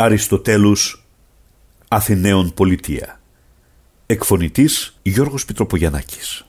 Αριστοτέλους Αθηναίων Πολιτεία Εκφωνητής Γιώργος Πιτροπογιαννάκης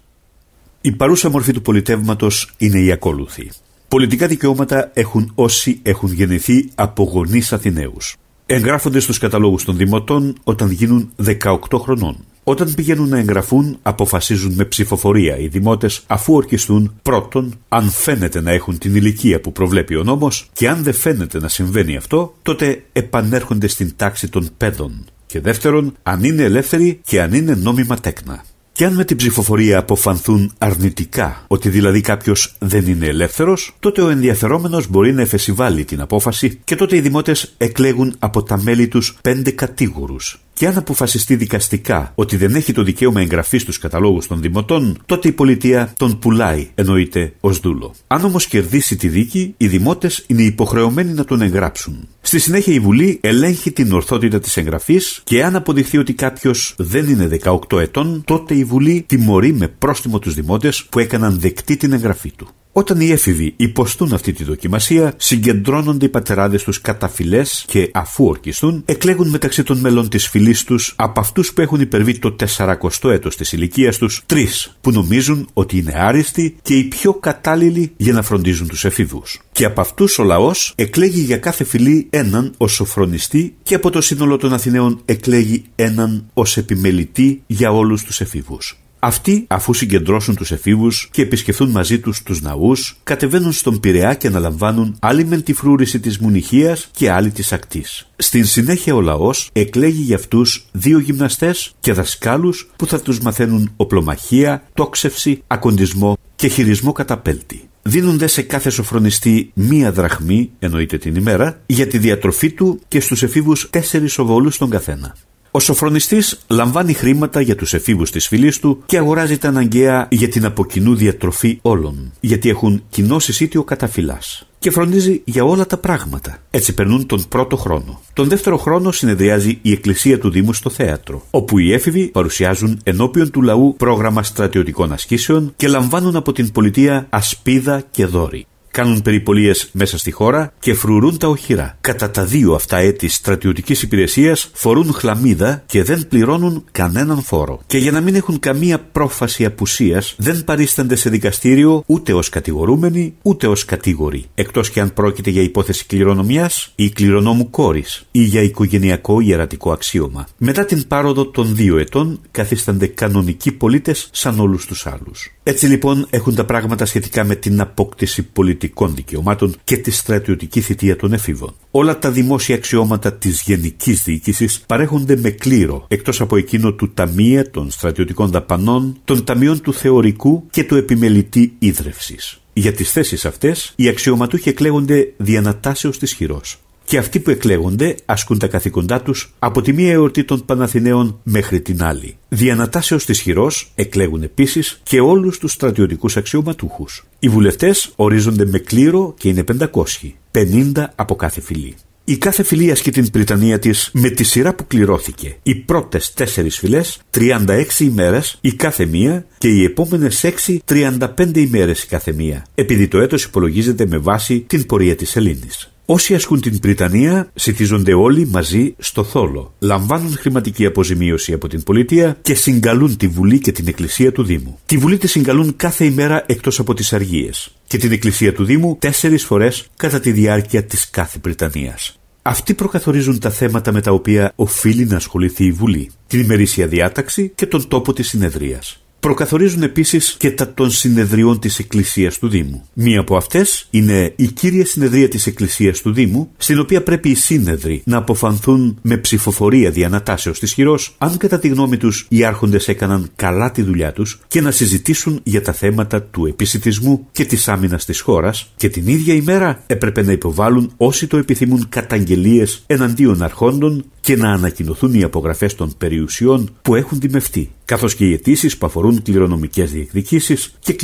Η παρούσα μορφή του πολιτεύματος είναι η ακόλουθη. Πολιτικά δικαιώματα έχουν όσοι έχουν γεννηθεί από γονείς Αθηναίους. Εγγράφονται στους καταλόγους των δημοτών όταν γίνουν 18 χρονών. Όταν πηγαίνουν να εγγραφούν, αποφασίζουν με ψηφοφορία οι δημότες αφού ορκιστούν πρώτον αν φαίνεται να έχουν την ηλικία που προβλέπει ο νόμος και αν δεν φαίνεται να συμβαίνει αυτό, τότε επανέρχονται στην τάξη των παιδών. Και δεύτερον, αν είναι ελεύθεροι και αν είναι νόμιμα τέκνα. Και αν με την ψηφοφορία αποφανθούν αρνητικά ότι δηλαδή κάποιος δεν είναι ελεύθερος, τότε ο ενδιαφερόμενος μπορεί να εφεσιβάλει την απόφαση και τότε οι δημότες εκλέγουν από τα μέλη τους πέντε κατήγορους. Και αν αποφασιστεί δικαστικά ότι δεν έχει το δικαίωμα εγγραφής στους καταλόγους των δημοτών, τότε η πολιτεία τον πουλάει, εννοείται, ως δούλο. Αν όμως κερδίσει τη δίκη, οι δημότες είναι υποχρεωμένοι να τον εγγράψουν. Στη συνέχεια η Βουλή ελέγχει την ορθότητα της εγγραφής και αν αποδειχθεί ότι κάποιος δεν είναι 18 ετών, τότε η Βουλή τιμωρεί με πρόστιμο τους δημότες που έκαναν δεκτή την εγγραφή του. Όταν οι έφηβοι υποστούν αυτή τη δοκιμασία, συγκεντρώνονται οι πατεράδες τους κατά φυλές και αφού ορκιστούν, εκλέγουν μεταξύ των μελών της φυλής τους από αυτούς που έχουν υπερβεί το 40ο έτος της ηλικίας τους τρεις που νομίζουν ότι είναι άριστοι και οι πιο κατάλληλοι για να φροντίζουν τους εφηβού. Και από αυτούς ο λαός εκλέγει για κάθε φυλή έναν ω σοφρονιστή και από το σύνολο των Αθηναίων εκλέγει έναν ως επιμελητή για όλους τους εφηβού. Αυτοί, αφού συγκεντρώσουν τους εφήβους και επισκεφθούν μαζί τους τους ναούς, κατεβαίνουν στον Πειραιά και αναλαμβάνουν άλλη μεν τη φρούρηση της Μουνυχία και άλλη της Ακτής. Στην συνέχεια ο λαός εκλέγει για αυτούς δύο γυμναστές και δασκάλους που θα τους μαθαίνουν οπλομαχία, τόξευση, ακοντισμό και χειρισμό κατά πέλτη. Δίνουν σε κάθε σοφρονιστή μία δραχμή, εννοείται την ημέρα, για τη διατροφή του και στους εφήβους τέσσερις οβόλους τον καθένα. Ο σοφρονιστής λαμβάνει χρήματα για τους εφήβους της φυλής του και αγοράζει τα αναγκαία για την αποκοινού διατροφή όλων, γιατί έχουν κοινό συσίτιο κατά φυλάς και φροντίζει για όλα τα πράγματα. Έτσι περνούν τον πρώτο χρόνο. Τον δεύτερο χρόνο συνεδριάζει η Εκκλησία του Δήμου στο θέατρο, όπου οι έφηβοι παρουσιάζουν ενώπιον του λαού πρόγραμμα στρατιωτικών ασκήσεων και λαμβάνουν από την πολιτεία ασπίδα και δόρη κάνουν περιπολιέ μέσα στη χώρα και φρουρούν τα οχυρά. Κατά τα δύο αυτά έτη στρατιωτικής υπηρεσίας φορούν χλαμίδα και δεν πληρώνουν κανέναν φόρο. Και για να μην έχουν καμία πρόφαση απουσίας, δεν παρίστανται σε δικαστήριο ούτε ως κατηγορούμενοι ούτε ως κατήγοροι. Εκτός και αν πρόκειται για υπόθεση κληρονομιάς ή κληρονόμου κόρης ή για οικογενειακό ιερατικό αξίωμα. Μετά την πάροδο των δύο ετών καθίστανται κανονικοί πολίτες σαν όλους τους άλλους. Έτσι λοιπόν έχουν τα πράγματα σχετικά με την απόκτηση πολιτικών δικαιωμάτων και τη στρατιωτική θητεία των εφήβων. Όλα τα δημόσια αξιώματα της γενικής διοίκησης παρέχονται με κλήρο, εκτός από εκείνο του Ταμεία των Στρατιωτικών Δαπανών, των Ταμείων του Θεωρικού και του Επιμελητή Ίδρυυση. Για τις θέσεις αυτές, οι αξιωματούχοι εκλέγονται διανατάσεως της χειρός και αυτοί που εκλέγονται ασκούν τα καθήκοντά τους από τη μία εορτή των Παναθηναίων μέχρι την άλλη. Διανατάσεως της χειρός εκλέγουν επίσης και όλους τους στρατιωτικούς αξιωματούχους. Οι βουλευτές ορίζονται με κλήρο και είναι 500, 50 από κάθε φυλή. Η κάθε φυλή ασκεί την πριτανία της με τη σειρά που κληρώθηκε. Οι πρώτες τέσσερις φυλές 36 ημέρες η κάθε μία και οι επόμενες 6 35 ημέρες η κάθε μία, επειδή το έτος υπολογίζεται με βάση την πορεία της Ελλήνης. Όσοι ασκούν την Πριτανία συθίζονται όλοι μαζί στο θόλο, λαμβάνουν χρηματική αποζημίωση από την πολιτεία και συγκαλούν τη Βουλή και την Εκκλησία του Δήμου. Τη Βουλή τη συγκαλούν κάθε ημέρα εκτός από τις αργίες και την Εκκλησία του Δήμου τέσσερις φορές κατά τη διάρκεια της κάθε Πριτανίας. Αυτοί προκαθορίζουν τα θέματα με τα οποία οφείλει να ασχοληθεί η Βουλή, την ημερήσια διάταξη και τον τόπο της συνεδρίας προκαθορίζουν επίσης και τα των συνεδριών της Εκκλησίας του Δήμου. Μία από αυτές είναι η κύρια συνεδρία της Εκκλησίας του Δήμου, στην οποία πρέπει οι σύνεδροι να αποφανθούν με ψηφοφορία διανατάσεω της χειρός, αν κατά τη γνώμη τους οι άρχοντες έκαναν καλά τη δουλειά τους και να συζητήσουν για τα θέματα του επισητισμού και της άμυνας της χώρας, και την ίδια ημέρα έπρεπε να υποβάλουν όσοι το επιθυμούν καταγγελίες εναντίον αρχόντων και να ανακοινωθούν οι απογραφές των περιουσιών που έχουν δημευτεί, καθώς και οι αιτήσεις που αφορούν κληρονομικές διεκδικήσεις και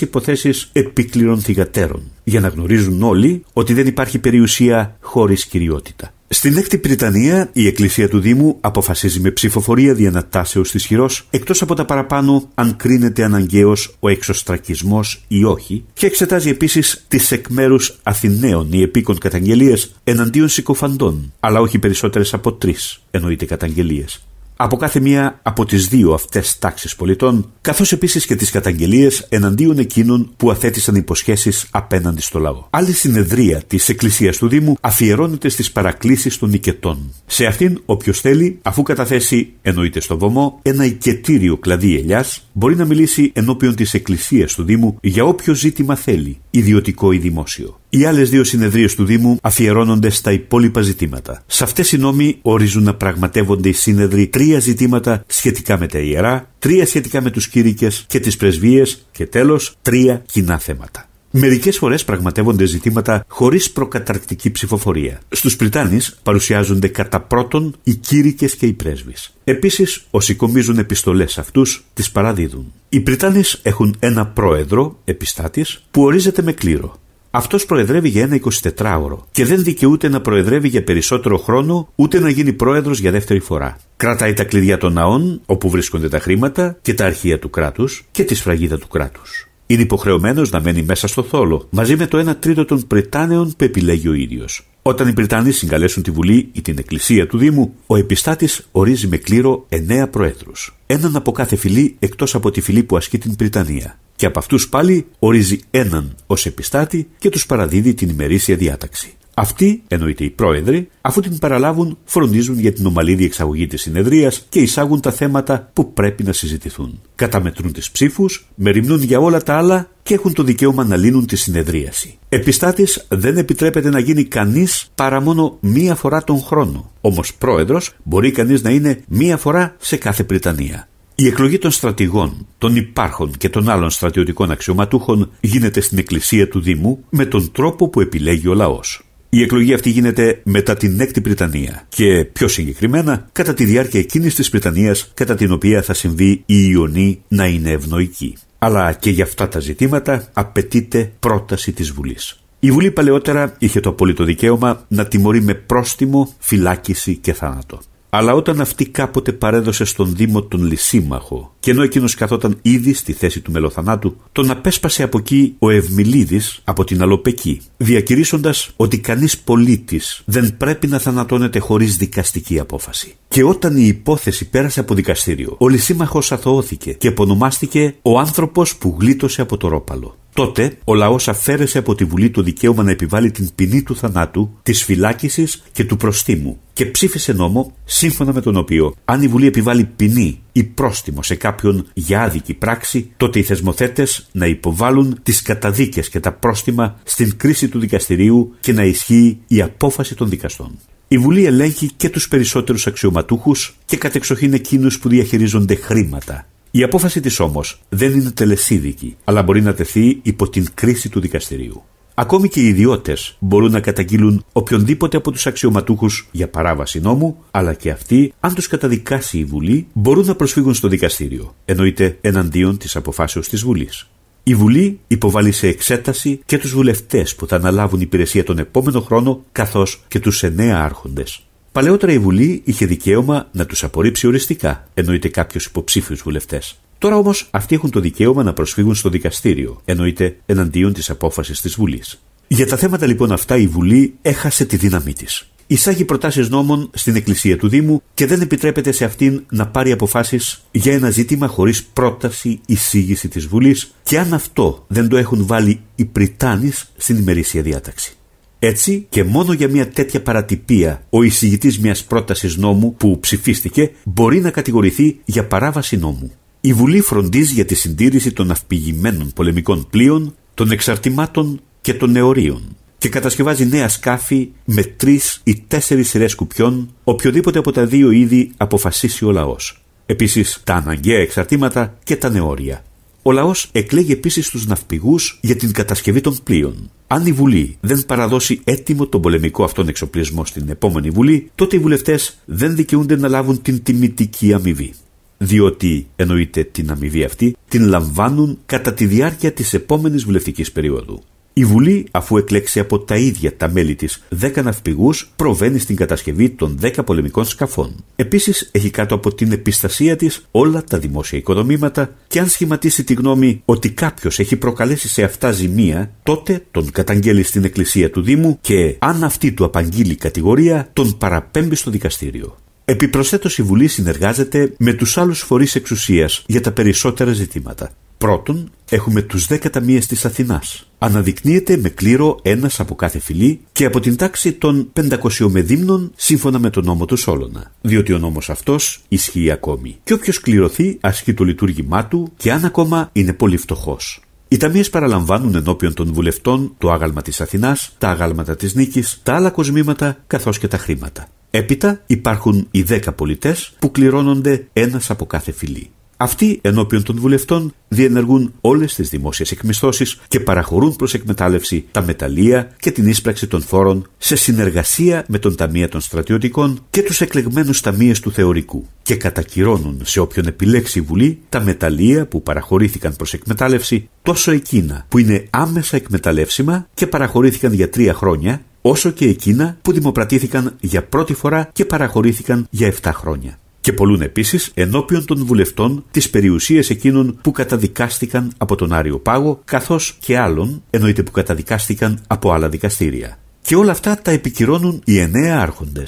υποθέσει υποθέσεις θυγατέρων, για να γνωρίζουν όλοι ότι δεν υπάρχει περιουσία χωρίς κυριότητα. Στην έκτη Πριτανία, η Εκκλησία του Δήμου αποφασίζει με ψηφοφορία διανατάσεως της χειρός, εκτός από τα παραπάνω αν κρίνεται αναγκαίος ο εξωστρακισμός ή όχι, και εξετάζει επίσης τις εκ μέρους Αθηναίων ή επίκων καταγγελίες, εναντίον συκοφαντών, αλλά όχι περισσότερες από τρεις εννοείται καταγγελίες από κάθε μία από τις δύο αυτές τάξεις πολιτών, καθώς επίσης και τις καταγγελίες εναντίον εκείνων που αθέτησαν υποσχέσεις απέναντι στο λαό. Άλλη συνεδρία της Εκκλησίας του Δήμου αφιερώνεται στις παρακλήσεις των νικετών. Σε αυτήν όποιος θέλει, αφού καταθέσει, εννοείται στο βωμό, ένα οικετήριο κλαδί ελιάς, μπορεί να μιλήσει ενώπιον της Εκκλησίας του Δήμου για όποιο ζήτημα θέλει ιδιωτικό ή δημόσιο. Οι άλλες δύο συνεδρίες του Δήμου αφιερώνονται στα υπόλοιπα ζητήματα. Σε αυτές οι νόμοι ορίζουν να πραγματεύονται οι σύνεδροι τρία ζητήματα σχετικά με τα ιερά, τρία σχετικά με τους κήρυκες και τις πρεσβείες και τέλος τρία κοινά θέματα. Μερικές φορές πραγματεύονται ζητήματα χωρίς προκαταρκτική ψηφοφορία. Στους Πριτάνης παρουσιάζονται κατά πρώτον οι κήρυκες και οι πρέσβεις. Επίσης, όσοι κομίζουν επιστολές αυτούς, τις παραδίδουν. Οι Πριτάνης έχουν ένα πρόεδρο, επιστάτης, που ορίζεται με κλήρο. Αυτός προεδρεύει για ένα 24ωρο και δεν δικαιούται να προεδρεύει για περισσότερο χρόνο ούτε να γίνει πρόεδρος για δεύτερη φορά. Κρατάει τα κλειδιά των ναών, όπου βρίσκονται τα χρήματα και τα αρχεία του κράτους και τη σφραγίδα του κράτους. Είναι υποχρεωμένος να μένει μέσα στο θόλο, μαζί με το 1 τρίτο των Πρετάνεων που επιλέγει ο ίδιος. Όταν οι Πρετανοί συγκαλέσουν τη Βουλή ή την Εκκλησία του Δήμου, ο επιστάτης ορίζει με κλήρο 9 προέδρους. Έναν από κάθε φυλή εκτός από τη φυλή που ασκεί την Πρετανία, Και από αυτούς πάλι ορίζει έναν ως επιστάτη και τους παραδίδει την ημερήσια διάταξη. Αυτοί, εννοείται οι πρόεδροι, αφού την παραλάβουν, φροντίζουν για την ομαλή διεξαγωγή της συνεδρίας και εισάγουν τα θέματα που πρέπει να συζητηθούν. Καταμετρούν τις ψήφους, μεριμνούν για όλα τα άλλα και έχουν το δικαίωμα να λύνουν τη συνεδρίαση. Επιστάτης δεν επιτρέπεται να γίνει κανείς παρά μόνο μία φορά τον χρόνο. Όμως πρόεδρος μπορεί κανείς να είναι μία φορά σε κάθε Πριτανία. Η εκλογή των στρατηγών, των υπάρχων και των άλλων στρατιωτικών αξιωματούχων γίνεται στην εκκλησία του Δήμου με τον τρόπο που επιλέγει ο λαός. Η εκλογή αυτή γίνεται μετά την Έκτη Βρετανία και πιο συγκεκριμένα κατά τη διάρκεια εκείνης της Πριτανίας κατά την οποία θα συμβεί η Ιωνή να είναι ευνοϊκή. Αλλά και για αυτά τα ζητήματα απαιτείται πρόταση της Βουλής. Η Βουλή παλαιότερα είχε το απόλυτο δικαίωμα να τιμωρεί με πρόστιμο, φυλάκιση και θάνατο. Αλλά όταν αυτή κάποτε παρέδωσε στον Δήμο τον Λυσίμαχο, και ενώ εκείνος καθόταν ήδη στη θέση του μελοθανάτου, τον απέσπασε από εκεί ο Ευμιλίδης από την Αλοπεκή, διακηρύσσοντας ότι κανείς πολίτης δεν πρέπει να θανατώνεται χωρίς δικαστική απόφαση. Και όταν η υπόθεση πέρασε από δικαστήριο, ο λυσίμαχος αθωώθηκε και απονομάστηκε «ο άνθρωπος που γλίτωσε από το ρόπαλο». Τότε ο άνθρωπο που γλίτωσε από το ρόπαλο. Τότε ο λαός αφαίρεσε από τη Βουλή το δικαίωμα να επιβάλλει την ποινή του θανάτου, της φυλάκισης και του προστίμου και ψήφισε νόμο σύμφωνα με τον οποίο αν η Βουλή επιβάλλει ποινή ή πρόστιμο σε κάποιον για άδικη πράξη, τότε οι θεσμοθέτες να υποβάλουν τις καταδίκες και τα πρόστιμα στην κρίση του δικαστηρίου και να ισχύει η απόφαση των δικαστών. Η Βουλή ελέγχει και τους περισσότερους αξιωματούχους και κατεξοχήν εκείνους που διαχειρίζονται χρήματα. Η απόφαση της όμως δεν είναι τελεσίδικη, αλλά μπορεί να τεθεί υπό την κρίση του δικαστηρίου. Ακόμη και οι ιδιώτες μπορούν να καταγγείλουν οποιονδήποτε από τους αξιωματούχους για παράβαση νόμου, αλλά και αυτοί, αν τους καταδικάσει η Βουλή, μπορούν να προσφύγουν στο δικαστήριο, εννοείται εναντίον της αποφάσεως της Βουλής. Η Βουλή υποβάλλει σε εξέταση και τους βουλευτές που θα αναλάβουν υπηρεσία τον επόμενο χρόνο καθώς και τους εννέα άρχοντες. Παλαιότερα η Βουλή είχε δικαίωμα να τους απορρίψει οριστικά, εννοείται κάποιους υποψήφιους βουλευτές. Τώρα όμως αυτοί έχουν το δικαίωμα να προσφύγουν στο δικαστήριο, εννοείται εναντίον της απόφασης της Βουλής. Για τα θέματα λοιπόν αυτά η Βουλή έχασε τη δύναμή της εισάγει προτάσεις νόμων στην Εκκλησία του Δήμου και δεν επιτρέπεται σε αυτήν να πάρει αποφάσεις για ένα ζήτημα χωρίς πρόταση εισήγηση της Βουλής και αν αυτό δεν το έχουν βάλει οι Πριτάνεις στην ημερήσια διάταξη. Έτσι και μόνο για μια τέτοια παρατυπία ο εισηγητής μιας πρότασης νόμου που ψηφίστηκε μπορεί να κατηγορηθεί για παράβαση νόμου. Η Βουλή φροντίζει για τη συντήρηση των αυπηγημένων πολεμικών πλοίων, των εξαρτημάτων και των νεωρίων και κατασκευάζει νέα σκάφη με τρεις ή τέσσερις σειρές κουπιών, οποιοδήποτε από τα δύο είδη αποφασίσει ο λαός. Επίσης τα αναγκαία εξαρτήματα και τα νεόρια. Ο λαός εκλέγει επίσης τους ναυπηγούς για την κατασκευή των πλοίων. Αν η Βουλή δεν παραδώσει έτοιμο τον πολεμικό αυτόν εξοπλισμό στην επόμενη Βουλή, τότε οι βουλευτές δεν δικαιούνται να λάβουν την τιμητική αμοιβή. Διότι, εννοείται την αμοιβή αυτή, την λαμβάνουν κατά τη διάρκεια της επόμενης βουλευτικής περίοδου. Η Βουλή, αφού εκλέξει από τα ίδια τα μέλη της 10 ναυπηγούς, προβαίνει στην κατασκευή των 10 πολεμικών σκαφών. Επίσης, έχει κάτω από την επιστασία της όλα τα δημόσια οικοδομήματα και αν σχηματίσει τη γνώμη ότι κάποιος έχει προκαλέσει σε αυτά ζημία, τότε τον καταγγέλει στην εκκλησία του Δήμου και, αν αυτή του απαγγείλει κατηγορία, τον παραπέμπει στο δικαστήριο. Επιπροσθέτως, η Βουλή συνεργάζεται με τους άλλους φορείς εξουσίας για τα περισσότερα ζητήματα. Πρώτον, έχουμε τους 10 ταμείες της Αθηνάς. Αναδεικνύεται με κλήρο ένας από κάθε φυλή και από την τάξη των 500 μεδίμνων σύμφωνα με τον νόμο του Σόλωνα, διότι ο νόμος αυτός ισχύει ακόμη. Και όποιος κληρωθεί ασκεί το λειτουργήμά του και αν ακόμα είναι πολύ φτωχός. Οι ταμείες παραλαμβάνουν ενώπιον των βουλευτών το άγαλμα της Αθηνάς, τα άγαλματα της νίκης, τα άλλα κοσμήματα καθώς και τα χρήματα. Έπειτα υπάρχουν οι 10 πολιτές που κληρώνονται ένας από κάθε φυλή. Αυτοί ενώπιον των βουλευτών διενεργούν όλες τις δημόσιες εκμισθώσεις και παραχωρούν προς εκμετάλλευση τα μεταλλεία και την ίσπραξη των φόρων σε συνεργασία με τον Ταμεία των Στρατιωτικών και τους εκλεγμένους Ταμείες του Θεωρικού και κατακυρώνουν σε όποιον επιλέξει η Βουλή τα μεταλλεία που παραχωρήθηκαν προς εκμετάλλευση τόσο εκείνα που είναι άμεσα εκμεταλλεύσιμα και παραχωρήθηκαν για τρία χρόνια, όσο και εκείνα που δημοπρατήθηκαν για πρώτη φορά και παραχωρήθηκαν για 7 χρόνια και πολλούν επίσης ενώπιον των βουλευτών τις περιουσίες εκείνων που καταδικάστηκαν από τον Άριο Πάγο, καθώς και άλλων, εννοείται που καταδικάστηκαν από άλλα δικαστήρια. Και όλα αυτά τα επικυρώνουν οι εννέα άρχοντες.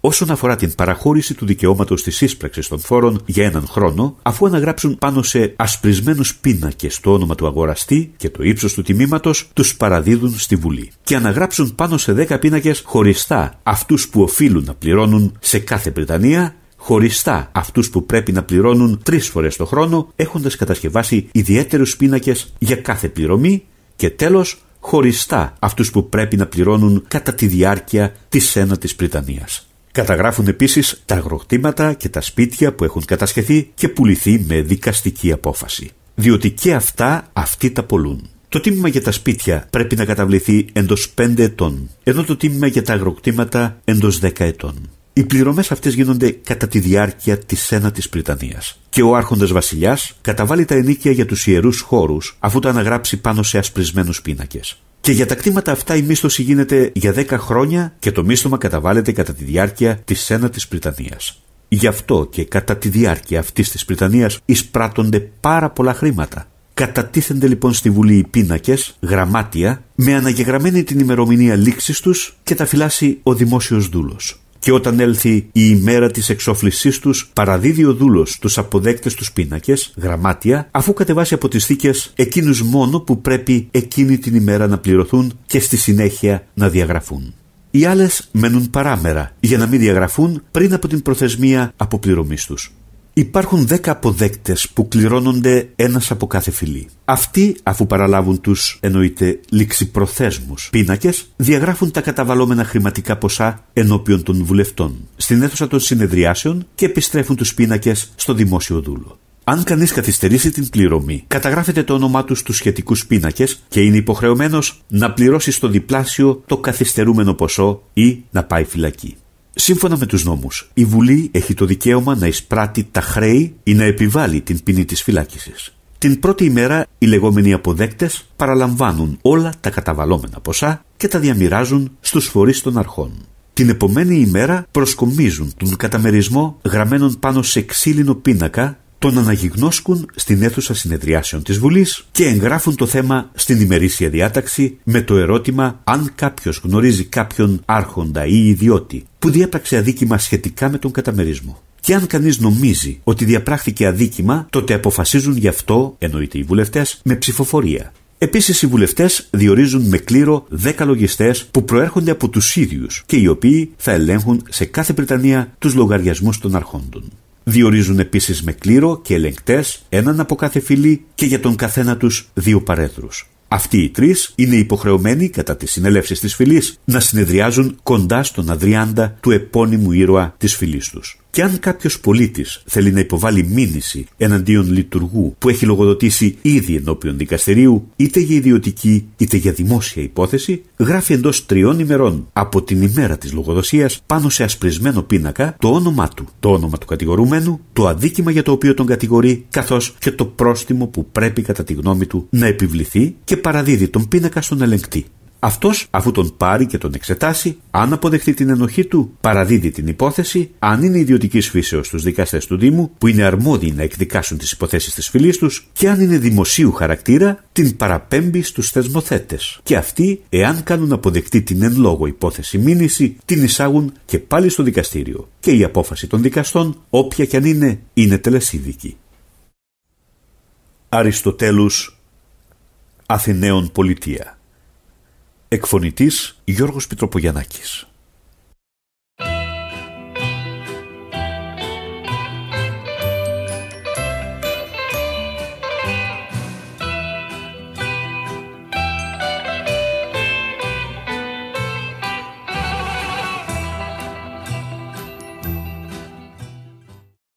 Όσον αφορά την παραχώρηση του δικαιώματος της σύσπραξη των φόρων για έναν χρόνο, αφού αναγράψουν πάνω σε ασπρισμένους πίνακες το όνομα του αγοραστή και το ύψος του τιμήματος, τους παραδίδουν στη Βουλή. Και αναγράψουν πάνω σε 10 πίνακες χωριστά αυτούς που οφείλουν να πληρώνουν σε κάθε Βρετανία χωριστά αυτούς που πρέπει να πληρώνουν τρεις φορές το χρόνο, έχοντας κατασκευάσει ιδιαίτερους πίνακες για κάθε πληρωμή και τέλος χωριστά αυτούς που πρέπει να πληρώνουν κατά τη διάρκεια της σένα της Καταγράφουν επίσης τα αγροκτήματα και τα σπίτια που έχουν κατασκευθεί και πουληθεί με δικαστική απόφαση. Διότι και αυτά αυτοί τα πολλούν. Το τίμημα για τα σπίτια πρέπει να καταβληθεί εντός 5 ετών, ενώ το τίμημα για τα αγροκτήματα εντός 10 ετών. Οι πληρωμές αυτές γίνονται κατά τη διάρκεια της ένατη πλητανία. Και ο Άρχοντας Βασιλιάς καταβάλει τα ενίκια για τους ιερούς χώρους, αφού τα αναγράψει πάνω σε ασπρισμένους πίνακες. Και για τα κτήματα αυτά η μίσθωση γίνεται για 10 χρόνια και το μίσθωμα καταβάλλεται κατά τη διάρκεια της ένατη πλητανία. Γι' αυτό και κατά τη διάρκεια αυτής της πλητανία εισπράττονται πάρα πολλά χρήματα. Κατατίθενται λοιπόν στη Βουλή οι πίνακες, γραμμάτια, με αναγεγραμμένη την ημερομηνία λήξης τους και τα φυλάσει ο δημόσιος δούλος και όταν έλθει η ημέρα της εξόφλησής τους, παραδίδει ο δούλος τους αποδέκτες τους πίνακες, γραμμάτια, αφού κατεβάσει από τις θήκες εκείνους μόνο που πρέπει εκείνη την ημέρα να πληρωθούν και στη συνέχεια να διαγραφούν. Οι άλλες μένουν παράμερα για να μην διαγραφούν πριν από την προθεσμία αποπληρωμής τους. Υπάρχουν δέκα αποδέκτες που κληρώνονται ένας από κάθε φυλή. Αυτοί, αφού παραλάβουν τους εννοείται ληξιπροθέσμους πίνακες, διαγράφουν τα καταβαλώμενα χρηματικά ποσά ενώπιον των βουλευτών, στην αίθουσα των συνεδριάσεων και επιστρέφουν τους πίνακες στο δημόσιο δούλο. Αν κανείς καθυστερήσει την πληρωμή, καταγράφεται το όνομά τους στους σχετικούς πίνακες και είναι υποχρεωμένος να πληρώσει στο διπλάσιο το καθυστερούμενο ποσό ή να πάει φυλακή. Σύμφωνα με τους νόμους, η Βουλή έχει το δικαίωμα να εισπράττει τα χρέη ή να επιβάλλει την ποινή της φυλάκισης. Την πρώτη ημέρα οι λεγόμενοι αποδέκτες παραλαμβάνουν όλα τα καταβαλόμενα ποσά και τα διαμοιράζουν στους φορείς των αρχών. Την επομένη ημέρα προσκομίζουν τον καταμερισμό γραμμένων πάνω σε ξύλινο πίνακα τον αναγυγνώσκουν στην αίθουσα συνεδριάσεων της Βουλής και εγγράφουν το θέμα στην ημερήσια διάταξη με το ερώτημα αν κάποιος γνωρίζει κάποιον άρχοντα ή ιδιώτη που διέπραξε αδίκημα σχετικά με τον καταμερισμό. Και αν κανείς νομίζει ότι διαπράχθηκε αδίκημα, τότε αποφασίζουν γι' αυτό, εννοείται οι βουλευτές, με ψηφοφορία. Επίσης, οι βουλευτές διορίζουν με κλήρο 10 λογιστές που προέρχονται από τους ίδιους και οι οποίοι θα ελέγχουν σε κάθε Βρετανία τους λογαριασμούς των αρχόντων. Διορίζουν επίσης με κλήρο και ελεγκτές έναν από κάθε φυλή και για τον καθένα τους δύο παρέδρους. Αυτοί οι τρεις είναι υποχρεωμένοι κατά τη συνέλευση της φυλής να συνεδριάζουν κοντά στον Αδριάντα του επώνυμου ήρωα της φυλής τους. Και αν κάποιος πολίτης θέλει να υποβάλει μήνυση εναντίον λειτουργού που έχει λογοδοτήσει ήδη ενώπιον δικαστηρίου, είτε για ιδιωτική είτε για δημόσια υπόθεση, γράφει εντός τριών ημερών από την ημέρα της λογοδοσίας πάνω σε ασπρισμένο πίνακα το όνομά του, το όνομα του κατηγορούμενου, το αδίκημα για το οποίο τον κατηγορεί, καθώς και το πρόστιμο που πρέπει κατά τη γνώμη του να επιβληθεί και παραδίδει τον πίνακα στον ελεγκτή. Αυτός, αφού τον πάρει και τον εξετάσει, αν αποδεχτεί την ενοχή του, παραδίδει την υπόθεση, αν είναι ιδιωτικής φύσεως στους δικαστές του Δήμου, που είναι αρμόδιοι να εκδικάσουν τις υποθέσεις της φυλής τους, και αν είναι δημοσίου χαρακτήρα, την παραπέμπει στους θεσμοθέτες. Και αυτοί, εάν κάνουν αποδεκτή την εν λόγω υπόθεση μήνυση, την εισάγουν και πάλι στο δικαστήριο. Και η απόφαση των δικαστών, όποια κι αν είναι, είναι τελεσίδικη. Αριστοτέλους Αθηναίων Πολιτεία Εκφωνητής Γιώργος Πιτροπογιαννάκης.